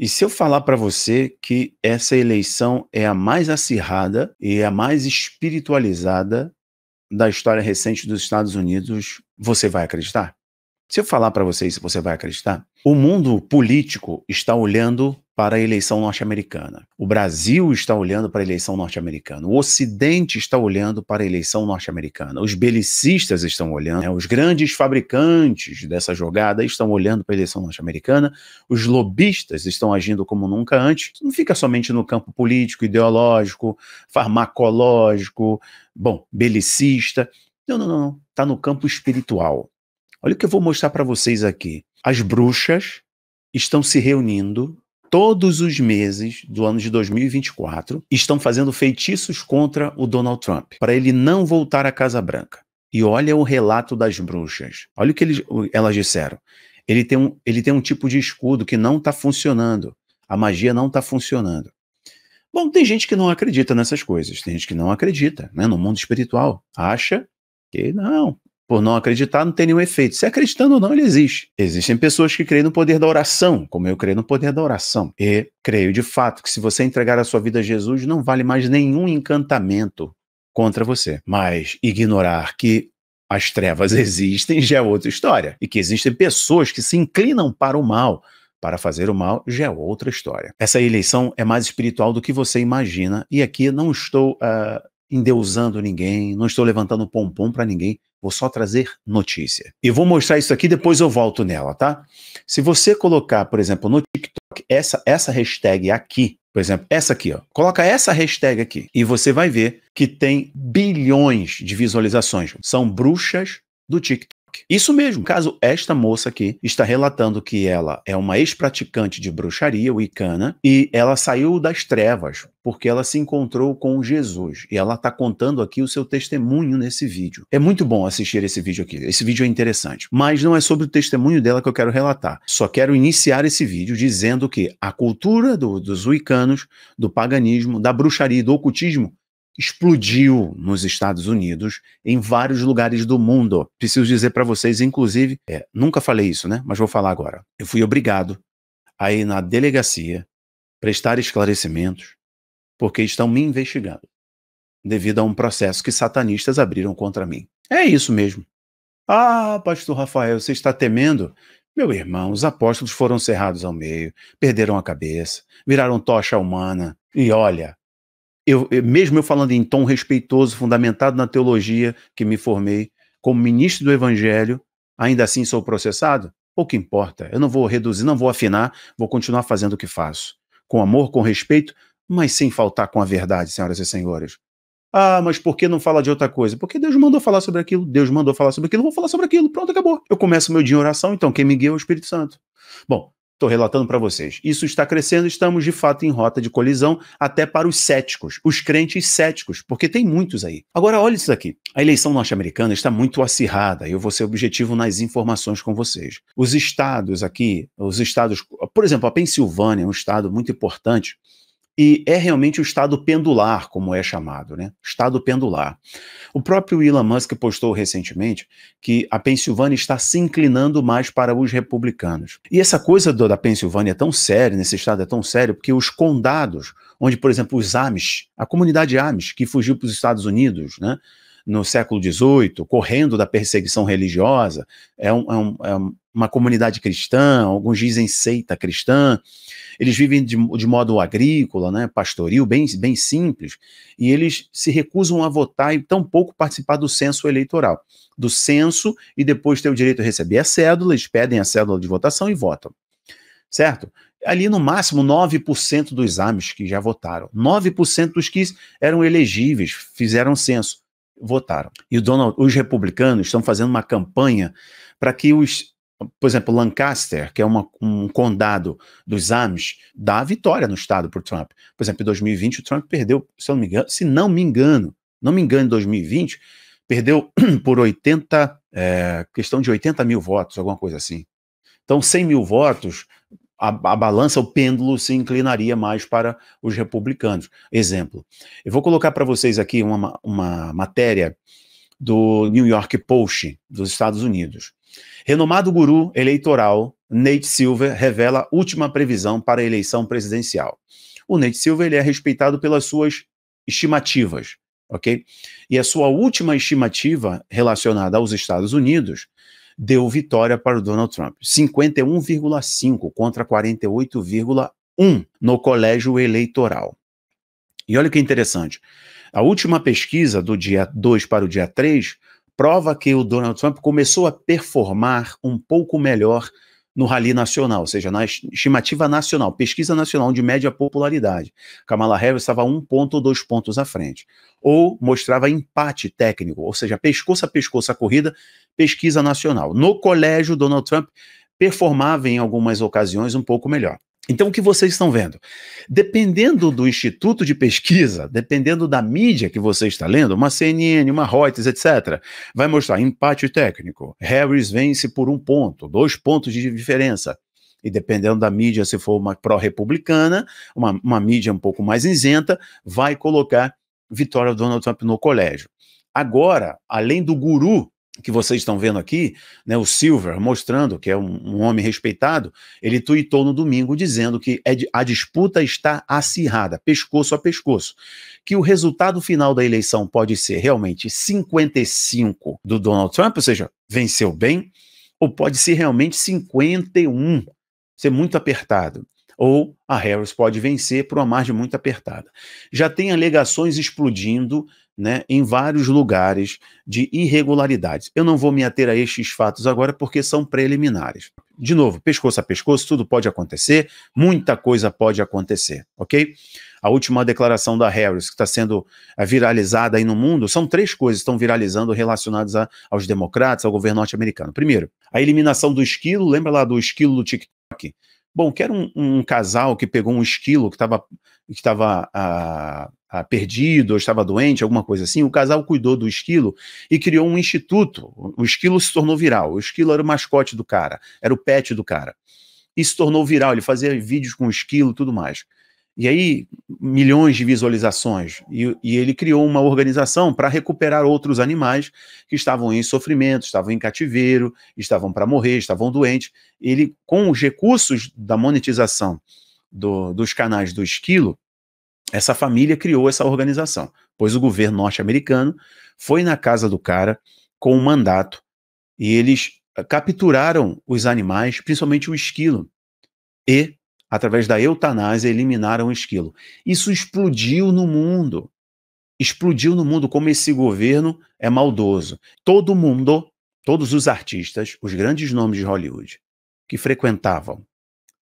E se eu falar para você que essa eleição é a mais acirrada e a mais espiritualizada da história recente dos Estados Unidos, você vai acreditar? Se eu falar para você isso, você vai acreditar? O mundo político está olhando para a eleição norte-americana. O Brasil está olhando para a eleição norte-americana. O Ocidente está olhando para a eleição norte-americana. Os belicistas estão olhando, né? os grandes fabricantes dessa jogada estão olhando para a eleição norte-americana. Os lobistas estão agindo como nunca antes. Não fica somente no campo político, ideológico, farmacológico, bom, belicista. Não, não, não. Está no campo espiritual. Olha o que eu vou mostrar para vocês aqui. As bruxas estão se reunindo todos os meses do ano de 2024 estão fazendo feitiços contra o Donald Trump, para ele não voltar à Casa Branca. E olha o relato das bruxas. Olha o que eles, elas disseram. Ele tem, um, ele tem um tipo de escudo que não está funcionando. A magia não está funcionando. Bom, tem gente que não acredita nessas coisas, tem gente que não acredita, né? No mundo espiritual. Acha que não, por não acreditar, não tem nenhum efeito. Se acreditando ou não, ele existe. Existem pessoas que creem no poder da oração, como eu creio no poder da oração. E creio de fato que se você entregar a sua vida a Jesus, não vale mais nenhum encantamento contra você. Mas ignorar que as trevas existem já é outra história. E que existem pessoas que se inclinam para o mal. Para fazer o mal já é outra história. Essa eleição é mais espiritual do que você imagina, e aqui não estou uh, endeusando ninguém, não estou levantando pompom para ninguém Vou só trazer notícia. E vou mostrar isso aqui, depois eu volto nela, tá? Se você colocar, por exemplo, no TikTok, essa, essa hashtag aqui, por exemplo, essa aqui, ó. Coloca essa hashtag aqui e você vai ver que tem bilhões de visualizações. São bruxas do TikTok. Isso mesmo, caso esta moça aqui está relatando que ela é uma ex-praticante de bruxaria wicana e ela saiu das trevas porque ela se encontrou com Jesus e ela está contando aqui o seu testemunho nesse vídeo. É muito bom assistir esse vídeo aqui, esse vídeo é interessante, mas não é sobre o testemunho dela que eu quero relatar. Só quero iniciar esse vídeo dizendo que a cultura do, dos wicanos, do paganismo, da bruxaria e do ocultismo explodiu nos Estados Unidos, em vários lugares do mundo. Preciso dizer para vocês, inclusive, é, nunca falei isso, né? Mas vou falar agora. Eu fui obrigado a ir na delegacia prestar esclarecimentos, porque estão me investigando devido a um processo que satanistas abriram contra mim. É isso mesmo. Ah, pastor Rafael, você está temendo? Meu irmão, os apóstolos foram cerrados ao meio, perderam a cabeça, viraram tocha humana. E olha, eu, eu, mesmo eu falando em tom respeitoso, fundamentado na teologia que me formei, como ministro do Evangelho, ainda assim sou processado? Pouco importa. Eu não vou reduzir, não vou afinar, vou continuar fazendo o que faço. Com amor, com respeito, mas sem faltar com a verdade, senhoras e senhores. Ah, mas por que não fala de outra coisa? Porque Deus mandou falar sobre aquilo, Deus mandou falar sobre aquilo, vou falar sobre aquilo, pronto, acabou. Eu começo meu dia em oração, então quem me guia é o Espírito Santo. Bom, Estou relatando para vocês. Isso está crescendo, estamos de fato em rota de colisão até para os céticos, os crentes céticos, porque tem muitos aí. Agora, olha isso aqui. A eleição norte-americana está muito acirrada, eu vou ser objetivo nas informações com vocês. Os estados aqui, os estados, por exemplo, a Pensilvânia é um estado muito importante e é realmente o estado pendular, como é chamado, né? Estado pendular. O próprio Elon Musk postou recentemente que a Pensilvânia está se inclinando mais para os republicanos. E essa coisa do, da Pensilvânia é tão séria, nesse estado é tão sério, porque os condados, onde, por exemplo, os Amish, a comunidade Amish que fugiu para os Estados Unidos, né? no século XVIII, correndo da perseguição religiosa, é, um, é, um, é, uma comunidade cristã, alguns dizem seita cristã, eles vivem de, de modo agrícola, né, pastoril, bem, bem simples, e eles se recusam a votar e tampouco participar do censo eleitoral. Do censo, e depois ter o direito de receber a cédula, eles pedem a cédula de votação e votam. Certo? ali no máximo 9% dos AMES que já votaram, 9% dos que eram elegíveis fizeram censo votaram. E o Donald, os republicanos estão fazendo uma campanha para que os, por exemplo, Lancaster, que é uma, um condado dos Ames, dá a vitória no estado para o Trump. Por exemplo, em 2020 o Trump perdeu, se não me engano, se não me engano, não me engano, em 2020 perdeu por 80, é, eh, questão de 80 mil votos, alguma coisa assim. Então, 100 mil votos a, a balança, o pêndulo se inclinaria mais para os republicanos. Exemplo, eu vou colocar para vocês aqui uma, uma matéria do New York Post, dos Estados Unidos. Renomado guru eleitoral Nate Silver revela última previsão para a eleição presidencial. O Nate Silver ele é respeitado pelas suas estimativas, ok? E a sua última estimativa relacionada aos Estados Unidos deu vitória para o Donald Trump. 51,5 contra 48,1 no colégio eleitoral. E olha que interessante. A última pesquisa do dia 2 para o dia 3 prova que o Donald Trump começou a performar um pouco melhor no Rally Nacional, ou seja, na estimativa nacional, pesquisa nacional de média popularidade. Kamala Harris estava um ponto ou dois pontos à frente. Ou mostrava empate técnico, ou seja, pescoço a pescoço a corrida, pesquisa nacional. No colégio, Donald Trump performava em algumas ocasiões um pouco melhor. Então, o que vocês estão vendo? Dependendo do instituto de pesquisa, dependendo da mídia que você está lendo, uma CNN, uma Reuters, etc., vai mostrar empate técnico. Harris vence por um ponto, dois pontos de diferença. E dependendo da mídia, se for uma pró-republicana, uma, uma mídia um pouco mais isenta, vai colocar vitória do Donald Trump no colégio. Agora, além do guru que vocês estão vendo aqui, né, o Silver mostrando que é um, um homem respeitado, ele tuitou no domingo dizendo que é a disputa está acirrada, pescoço a pescoço, que o resultado final da eleição pode ser realmente 55 do Donald Trump, ou seja, venceu bem, ou pode ser realmente 51, ser muito apertado ou a Harris pode vencer por uma margem muito apertada. Já tem alegações explodindo né, em vários lugares de irregularidades. Eu não vou me ater a estes fatos agora porque são preliminares. De novo, pescoço a pescoço, tudo pode acontecer, muita coisa pode acontecer, ok? A última declaração da Harris, que está sendo eh, viralizada aí no mundo, são três coisas que estão viralizando relacionadas a, aos democratas, ao governo norte-americano. Primeiro, a eliminação do esquilo, lembra lá do esquilo do TikTok? Bom, que era um, um casal que pegou um esquilo que estava que tava, ah, perdido, ou estava doente, alguma coisa assim, o casal cuidou do esquilo e criou um instituto. O esquilo se tornou viral. O esquilo era o mascote do cara, era o pet do cara. E se tornou viral, ele fazia vídeos com o esquilo tudo mais. E aí, milhões de visualizações. E, e ele criou uma organização para recuperar outros animais que estavam em sofrimento, estavam em cativeiro, estavam para morrer, estavam doentes. Ele, com os recursos da monetização do, dos canais do esquilo, essa família criou essa organização, pois o governo norte-americano foi na casa do cara com um mandato e eles ah, capturaram os animais, principalmente o esquilo, e, através da eutanásia, eliminaram o esquilo. Isso explodiu no mundo. Explodiu no mundo como esse governo é maldoso. Todo mundo, todos os artistas, os grandes nomes de Hollywood, que frequentavam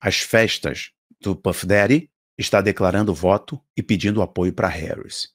as festas do Puff Daddy, está declarando voto e pedindo apoio para Harris.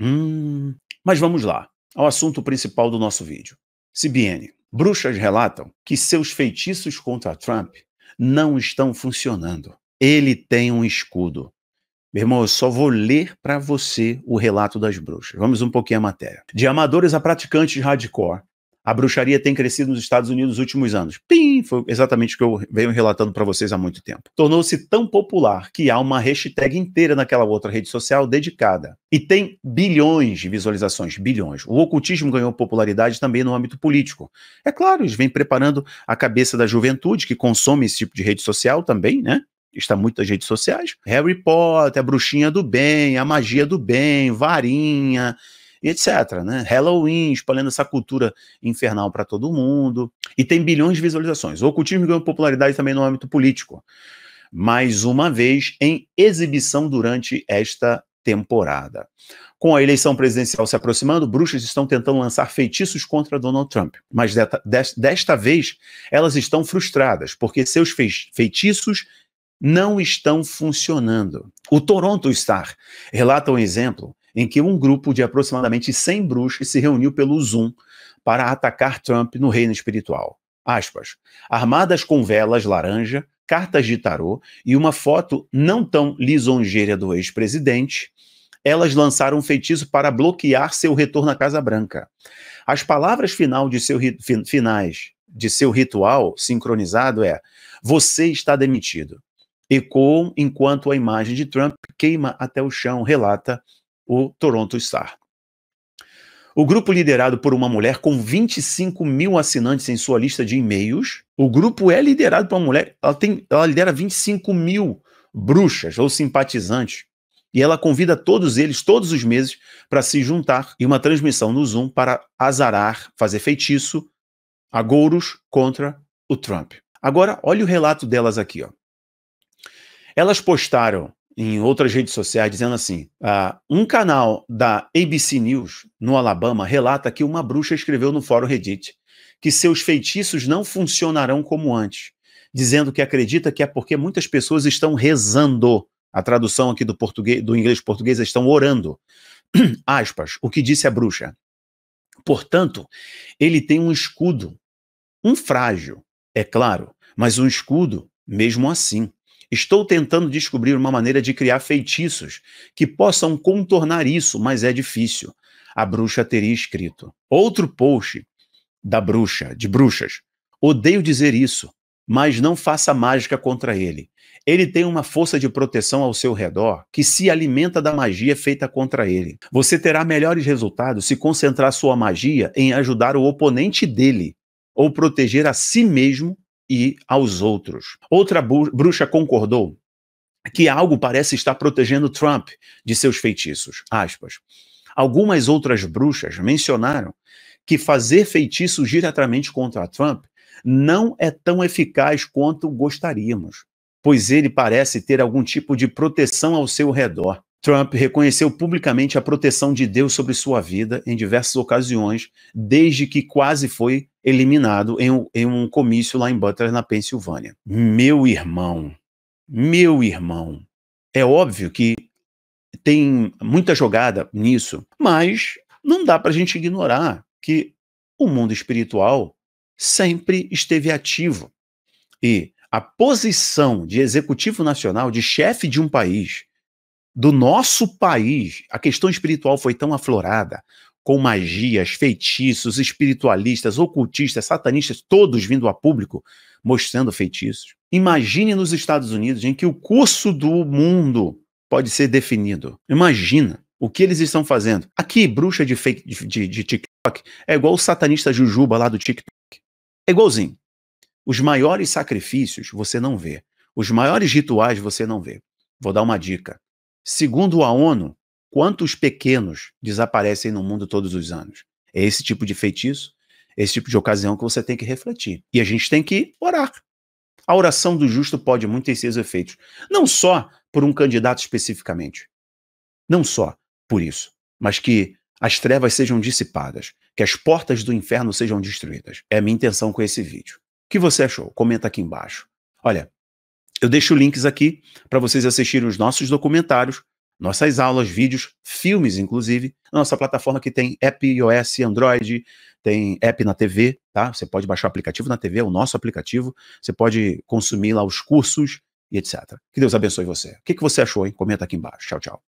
Hum, mas vamos lá, ao assunto principal do nosso vídeo. CBN, bruxas relatam que seus feitiços contra Trump não estão funcionando. Ele tem um escudo. Meu irmão, eu só vou ler para você o relato das bruxas. Vamos um pouquinho à matéria. De amadores a praticantes hardcore, a bruxaria tem crescido nos Estados Unidos nos últimos anos. Pim, foi exatamente o que eu venho relatando para vocês há muito tempo. Tornou-se tão popular que há uma hashtag inteira naquela outra rede social dedicada. E tem bilhões de visualizações, bilhões. O ocultismo ganhou popularidade também no âmbito político. É claro, eles vêm preparando a cabeça da juventude que consome esse tipo de rede social também, né? está muito nas redes sociais. Harry Potter, a bruxinha do bem, a magia do bem, varinha, e etc. Né? Halloween, espalhando essa cultura infernal para todo mundo. E tem bilhões de visualizações. O ocultismo ganhou popularidade também no âmbito político. Mais uma vez, em exibição durante esta temporada. Com a eleição presidencial se aproximando, bruxas estão tentando lançar feitiços contra Donald Trump. Mas desta, desta vez, elas estão frustradas, porque seus feitiços não estão funcionando. O Toronto Star relata um exemplo em que um grupo de aproximadamente 100 bruxos se reuniu pelo Zoom para atacar Trump no reino espiritual. Aspas. Armadas com velas laranja, cartas de tarô e uma foto não tão lisonjeira do ex-presidente, elas lançaram um feitiço para bloquear seu retorno à Casa Branca. As palavras final de seu finais de seu ritual sincronizado é: Você está demitido. Ecoam enquanto a imagem de Trump queima até o chão, relata o Toronto Star. O grupo liderado por uma mulher com 25 mil assinantes em sua lista de e-mails. O grupo é liderado por uma mulher, ela, tem, ela lidera 25 mil bruxas ou simpatizantes. E ela convida todos eles, todos os meses, para se juntar em uma transmissão no Zoom para azarar, fazer feitiço, Gouros contra o Trump. Agora, olha o relato delas aqui. Ó. Elas postaram em outras redes sociais dizendo assim: ah, um canal da ABC News no Alabama relata que uma bruxa escreveu no fórum Reddit que seus feitiços não funcionarão como antes, dizendo que acredita que é porque muitas pessoas estão rezando. A tradução aqui do português, do inglês português, estão orando. Aspas, o que disse a bruxa. Portanto, ele tem um escudo, um frágil, é claro, mas um escudo mesmo assim. Estou tentando descobrir uma maneira de criar feitiços que possam contornar isso, mas é difícil. A bruxa teria escrito. Outro post da bruxa, de bruxas. Odeio dizer isso, mas não faça mágica contra ele. Ele tem uma força de proteção ao seu redor que se alimenta da magia feita contra ele. Você terá melhores resultados se concentrar sua magia em ajudar o oponente dele ou proteger a si mesmo e aos outros. Outra bruxa concordou que algo parece estar protegendo Trump de seus feitiços. Aspas. Algumas outras bruxas mencionaram que fazer feitiços diretamente contra Trump não é tão eficaz quanto gostaríamos, pois ele parece ter algum tipo de proteção ao seu redor. Trump reconheceu publicamente a proteção de Deus sobre sua vida em diversas ocasiões, desde que quase foi eliminado em um, em um comício lá em Butler, na Pensilvânia. Meu irmão, meu irmão, é óbvio que tem muita jogada nisso, mas não dá para a gente ignorar que o mundo espiritual sempre esteve ativo. E a posição de executivo nacional, de chefe de um país, do nosso país, a questão espiritual foi tão aflorada, com magias, feitiços, espiritualistas, ocultistas, satanistas, todos vindo a público mostrando feitiços. Imagine nos Estados Unidos em que o curso do mundo pode ser definido. Imagina o que eles estão fazendo. Aqui, bruxa de, fake, de, de, de TikTok é igual o satanista Jujuba lá do TikTok. É igualzinho. Os maiores sacrifícios você não vê. Os maiores rituais você não vê. Vou dar uma dica. Segundo a ONU, Quantos pequenos desaparecem no mundo todos os anos? É esse tipo de feitiço, esse tipo de ocasião que você tem que refletir. E a gente tem que orar. A oração do justo pode muito ter seus efeitos. Não só por um candidato especificamente. Não só por isso, mas que as trevas sejam dissipadas, que as portas do inferno sejam destruídas. É a minha intenção com esse vídeo. O que você achou? Comenta aqui embaixo. Olha, eu deixo links aqui para vocês assistirem os nossos documentários nossas aulas, vídeos, filmes, inclusive, na nossa plataforma que tem app iOS, Android, tem app na TV, tá? Você pode baixar o aplicativo na TV, é o nosso aplicativo, você pode consumir lá os cursos e etc. Que Deus abençoe você. O que, que você achou, hein? Comenta aqui embaixo. Tchau, tchau.